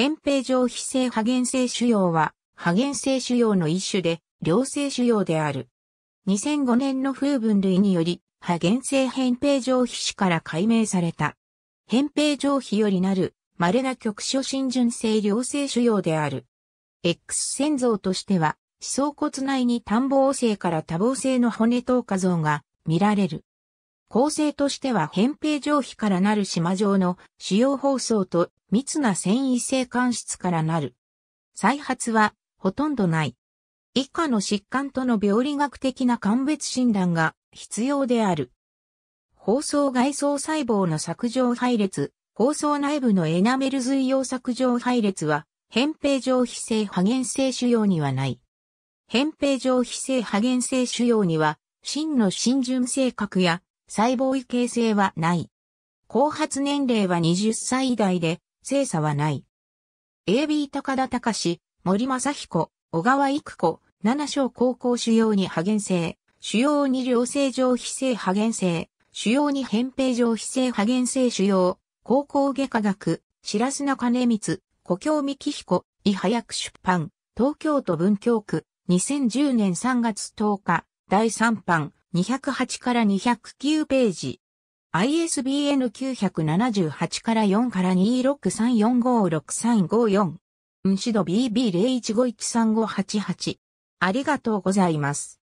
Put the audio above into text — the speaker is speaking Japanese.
扁平上皮性破原性腫瘍は、破原性腫瘍の一種で、良性腫瘍である。2005年の風分類により、破原性扁平上皮腫から解明された。扁平上皮よりなる、稀な局所浸潤性良性腫瘍である。X 線像としては、思想骨内に単房性から多房性の骨等化像が見られる。構成としては扁平上皮からなる島状の主要包装と密な繊維性管質からなる。再発はほとんどない。以下の疾患との病理学的な鑑別診断が必要である。包装外装細胞の削除配列、包装内部のエナメル髄用削除配列は、扁平上皮性破減性腫瘍にはない。扁平上皮性破減性腫瘍には、真の浸潤性核や細胞異形成はない。後発年齢は20歳代で、精査はない。AB 高田隆、森正彦、小川育子、七章高校主要に派遣性、主要に良性上非性派遣性、主要に扁平上非性派遣性主要、高校外科学、白砂金光、故郷三木彦、伊早く出版、東京都文京区、2010年3月10日、第3版、208から209ページ。ISBN 978から4から263456354。うんしど BB01513588。ありがとうございます。